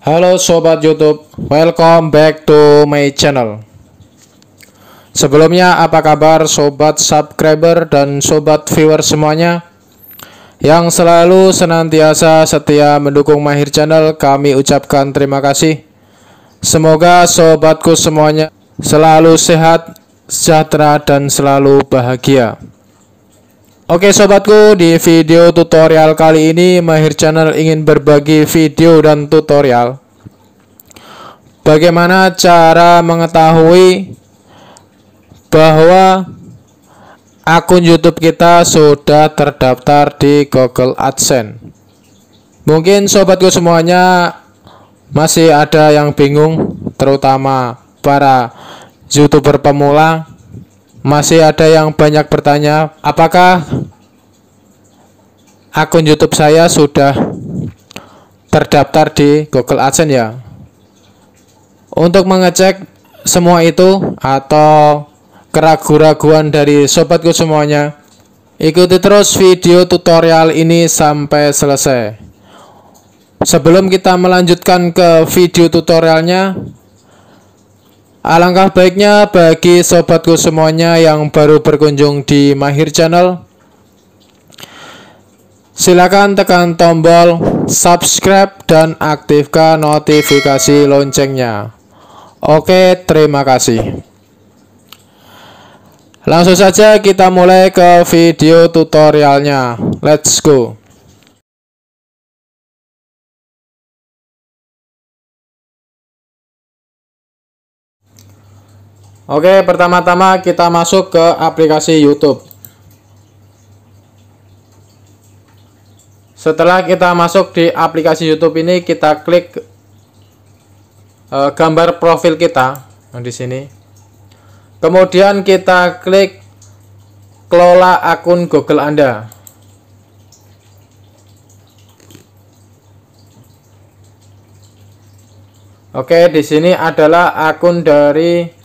Halo sobat YouTube, welcome back to my channel. Sebelumnya apa kabar sobat subscriber dan sobat viewer semuanya? Yang selalu senantiasa setia mendukung Mahir Channel, kami ucapkan terima kasih. Semoga sobatku semuanya selalu sehat, sejahtera dan selalu bahagia. Oke sobatku, di video tutorial kali ini Mahir Channel ingin berbagi video dan tutorial Bagaimana cara mengetahui bahwa akun YouTube kita sudah terdaftar di Google AdSense Mungkin sobatku semuanya masih ada yang bingung terutama para youtuber pemula masih ada yang banyak bertanya, apakah akun YouTube saya sudah terdaftar di Google AdSense ya? Untuk mengecek semua itu atau keraguan keraguan dari sobatku semuanya, ikuti terus video tutorial ini sampai selesai. Sebelum kita melanjutkan ke video tutorialnya, Alangkah baiknya bagi sobatku semuanya yang baru berkunjung di Mahir Channel Silakan tekan tombol subscribe dan aktifkan notifikasi loncengnya Oke terima kasih Langsung saja kita mulai ke video tutorialnya Let's go Oke, pertama-tama kita masuk ke aplikasi YouTube. Setelah kita masuk di aplikasi YouTube ini, kita klik e, gambar profil kita nah, di sini. Kemudian kita klik kelola akun Google Anda. Oke, di sini adalah akun dari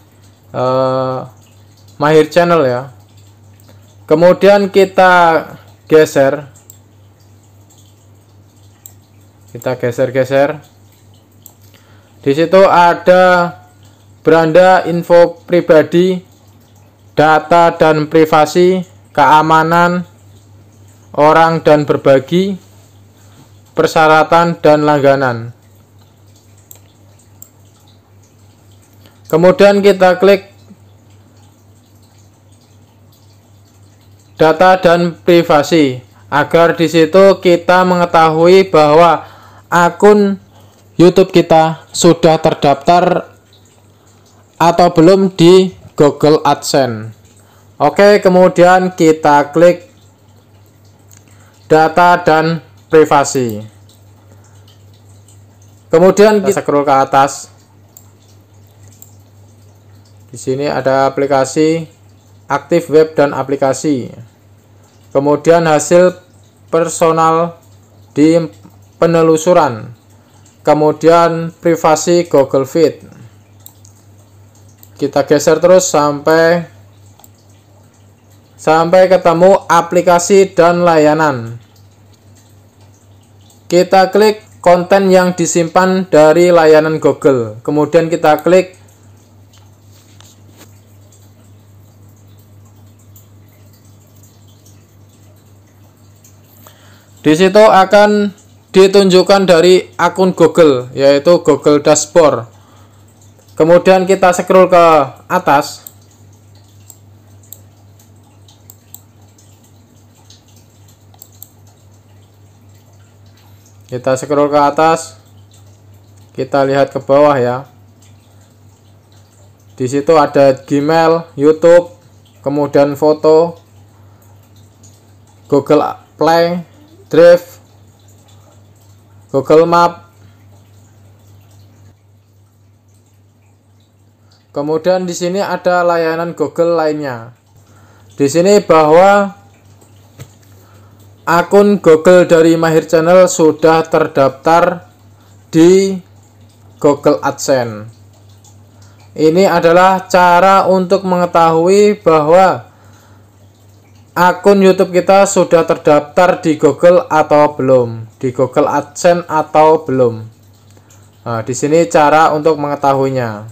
uh, Mahir Channel ya. Kemudian kita geser. Kita geser-geser. Di situ ada beranda info pribadi, data dan privasi, keamanan, orang dan berbagi, persyaratan dan langganan. kemudian kita klik data dan privasi agar di situ kita mengetahui bahwa akun YouTube kita sudah terdaftar atau belum di Google AdSense. Oke, kemudian kita klik data dan privasi. Kemudian kita scroll ke atas. Di sini ada aplikasi aktif web dan aplikasi. Kemudian hasil personal di penelusuran. Kemudian privasi Google Fit. Kita geser terus sampai sampai ketemu aplikasi dan layanan. Kita klik konten yang disimpan dari layanan Google. Kemudian kita klik Di situ akan ditunjukkan dari akun Google, yaitu Google Dashboard. Kemudian kita scroll ke atas. Kita scroll ke atas. Kita lihat ke bawah ya. Di situ ada Gmail, YouTube, kemudian foto, Google Play, Drive, Google Map. Kemudian di sini ada layanan Google lainnya. Di sini bahwa akun Google dari Mahir Channel sudah terdaftar di Google AdSense. Ini adalah cara untuk mengetahui bahwa akun YouTube kita sudah terdaftar di Google atau belum, di Google AdSense atau belum. Nah, di sini cara untuk mengetahuinya.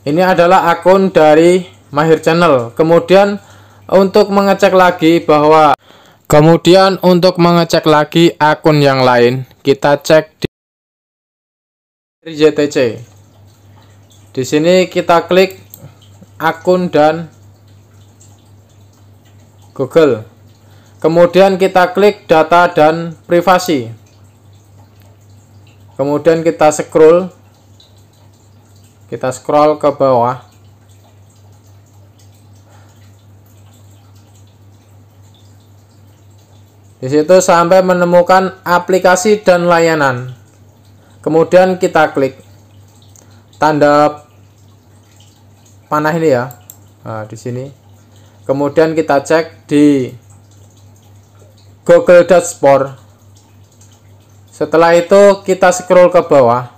Ini adalah akun dari Mahir Channel. Kemudian untuk mengecek lagi bahwa Kemudian untuk mengecek lagi akun yang lain, kita cek di JTC. Di sini kita klik akun dan Google. Kemudian kita klik data dan privasi. Kemudian kita scroll. Kita scroll ke bawah. Di situ sampai menemukan aplikasi dan layanan. Kemudian kita klik tanda panah ini ya. Nah, di sini. Kemudian kita cek di Google Dashboard. Setelah itu kita scroll ke bawah.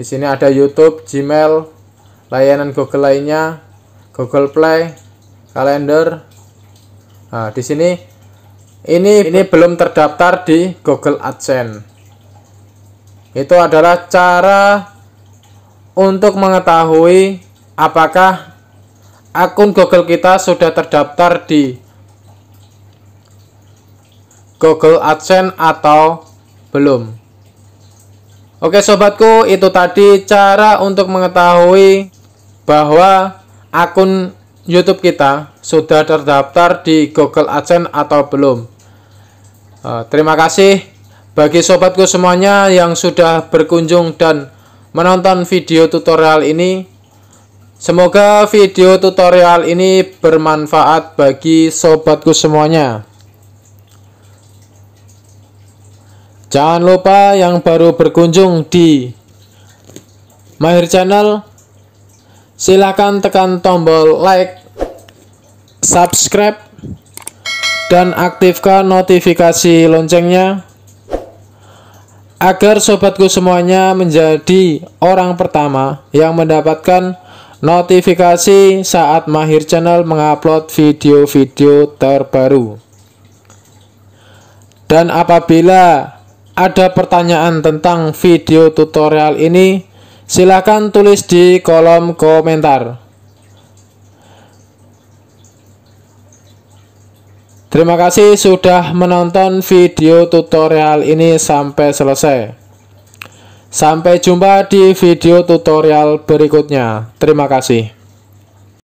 Di sini ada YouTube, Gmail, layanan Google lainnya, Google Play, kalender. Nah, di sini ini ini belum terdaftar di Google AdSense itu adalah cara untuk mengetahui apakah akun Google kita sudah terdaftar di Google AdSense atau belum Oke sobatku itu tadi cara untuk mengetahui bahwa akun YouTube kita sudah terdaftar di Google AdSense atau belum Eh, terima kasih bagi sobatku semuanya yang sudah berkunjung dan menonton video tutorial ini. Semoga video tutorial ini bermanfaat bagi sobatku semuanya. Jangan lupa yang baru berkunjung di Mahir Channel, silahkan tekan tombol like, subscribe, dan aktifkan notifikasi loncengnya agar sobatku semuanya menjadi orang pertama yang mendapatkan notifikasi saat Mahir Channel mengupload video-video terbaru. Dan apabila ada pertanyaan tentang video tutorial ini, silahkan tulis di kolom komentar. Terima kasih sudah menonton video tutorial ini sampai selesai. Sampai jumpa di video tutorial berikutnya. Terima kasih.